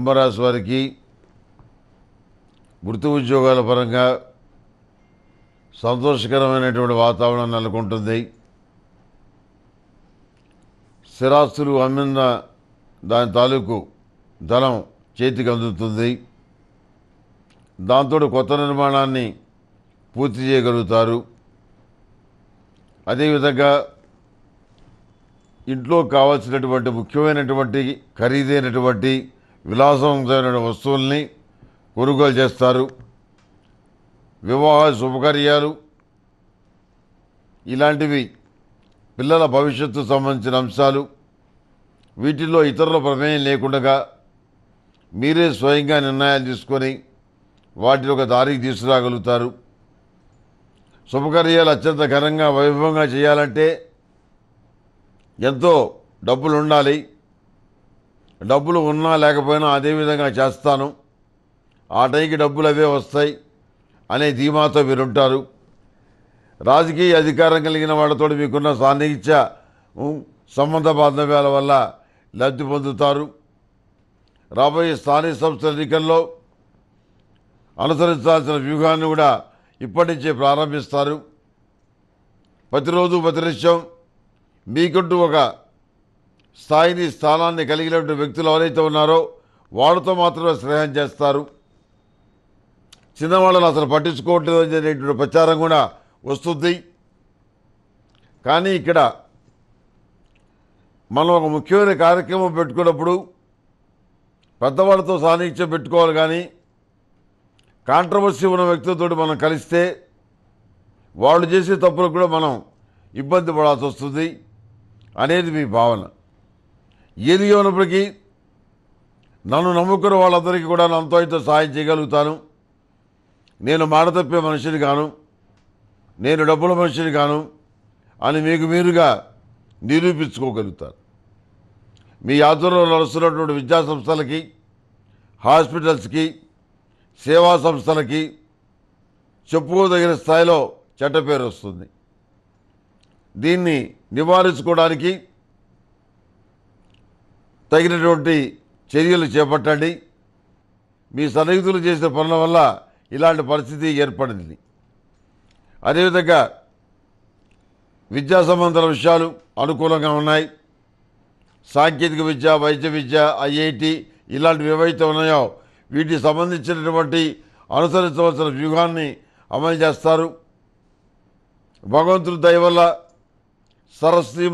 కుంభరాశి వారికి వృత్తి ఉద్యోగాల పరంగా సంతోషకరమైనటువంటి వాతావరణం నెలకొంటుంది స్థిరాస్తులు అమ్మిన దాని తాలూకు ధనం చేతికి అందుతుంది దాంతో కొత్త నిర్మాణాన్ని పూర్తి చేయగలుగుతారు అదేవిధంగా ఇంట్లో కావాల్సినటువంటి ముఖ్యమైనటువంటి ఖరీదైనటువంటి విలాసవంతమైన వస్తువుల్ని కొనుగోలు చేస్తారు వివాహ శుభకార్యాలు ఇలాంటివి పిల్లల భవిష్యత్తు సంబంధించిన అంశాలు వీటిల్లో ఇతరుల ప్రమేయం లేకుండా మీరే స్వయంగా నిర్ణయాలు తీసుకొని వాటిని ఒక దారికి తీసుకురాగలుగుతారు శుభకార్యాలు అత్యంత ఘనంగా వైభవంగా చేయాలంటే ఎంతో డబ్బులు ఉండాలి డబ్బులు ఉన్నా లేకపోయినా అదే విధంగా చేస్తాను ఆ టైంకి డబ్బులు అవే వస్తాయి అనే ధీమాతో మీరుంటారు రాజకీయ అధికారం కలిగిన వాళ్ళతో మీకున్న సాన్నిహిత్య సంబంధ బాంధవ్యాల వల్ల లబ్ధి పొందుతారు రాబోయే స్థానిక సంస్థల ఎన్నికల్లో అనుసరించాల్సిన వ్యూహాన్ని కూడా ఇప్పటి నుంచే ప్రారంభిస్తారు ప్రతిరోజు ప్రతినిత్యం మీకంటూ ఒక స్థాయిని స్థానాన్ని కలిగినటువంటి వ్యక్తులు ఎవరైతే ఉన్నారో వాళ్ళతో మాత్రమే స్నేహం చేస్తారు చిన్నవాళ్ళని అసలు పట్టించుకోవట్లేదు అనేటువంటి ప్రచారం కూడా వస్తుంది కానీ ఇక్కడ మనం ఒక ముఖ్యమైన కార్యక్రమం పెట్టుకున్నప్పుడు పెద్దవాళ్ళతో సాన్నిహిత్యం పెట్టుకోవాలి కానీ కాంట్రవర్సీ ఉన్న వ్యక్తులతో మనం కలిస్తే వాళ్ళు చేసే తప్పులకు కూడా మనం ఇబ్బంది పడాల్సి వస్తుంది అనేది మీ భావన ఏదిగా ఉన్నప్పటికీ నన్ను నమ్ముకున్న వాళ్ళందరికీ కూడా నన్నుతో అయితే సహాయం చేయగలుగుతాను నేను మాట తప్పే మనిషిని కాను నేను డబ్బుల మనిషిని కాను అని మీకు మీరుగా నిరూపించుకోగలుగుతారు మీ ఆధ్వర్యంలో నడుస్తున్నటువంటి విద్యా సంస్థలకి హాస్పిటల్స్కి సేవా సంస్థలకి చెప్పుకోదగిన స్థాయిలో చట్టపేరు పేరు వస్తుంది దీన్ని నివారించుకోవడానికి తగినటువంటి చర్యలు చేపట్టండి మీ సన్నిహితులు చేసిన పనుల వల్ల ఇలాంటి పరిస్థితి ఏర్పడింది అదేవిధంగా విద్యా సంబంధాల విషయాలు అనుకూలంగా ఉన్నాయి సాంకేతిక విద్య వైద్య విద్య ఐఐటి ఇలాంటివి ఏవైతే ఉన్నాయో వీటికి సంబంధించినటువంటి అనుసరించవలసిన వ్యూహాన్ని అమలు చేస్తారు భగవంతుడి దయ వల్ల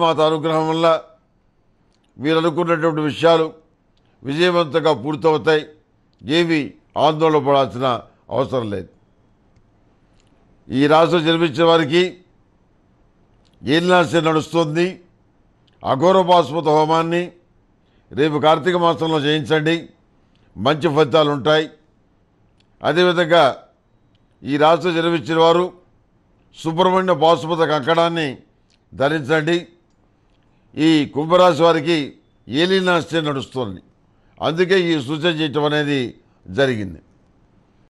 మాత అనుగ్రహం వల్ల వీరు అనుకున్నటువంటి విషయాలు విజయవంతంగా పూర్తవుతాయి ఏవి ఆందోళన పడాల్సిన అవసరం లేదు ఈ రాష్ట్రం జన్మించిన వారికి ఏలినాశ నడుస్తుంది అఘోరపాస్మత హోమాన్ని రేపు కార్తీక మాసంలో చేయించండి మంచి ఫలితాలు ఉంటాయి అదేవిధంగా ఈ రాష్ట్రం జన్మించిన వారు సుబ్రహ్మణ్య పాశుపత కంకణాన్ని ధరించండి ఈ కుంభరాశి వారికి ఏలినాస్తే నడుస్తుంది అందుకే ఈ సూచన చేయటం అనేది జరిగింది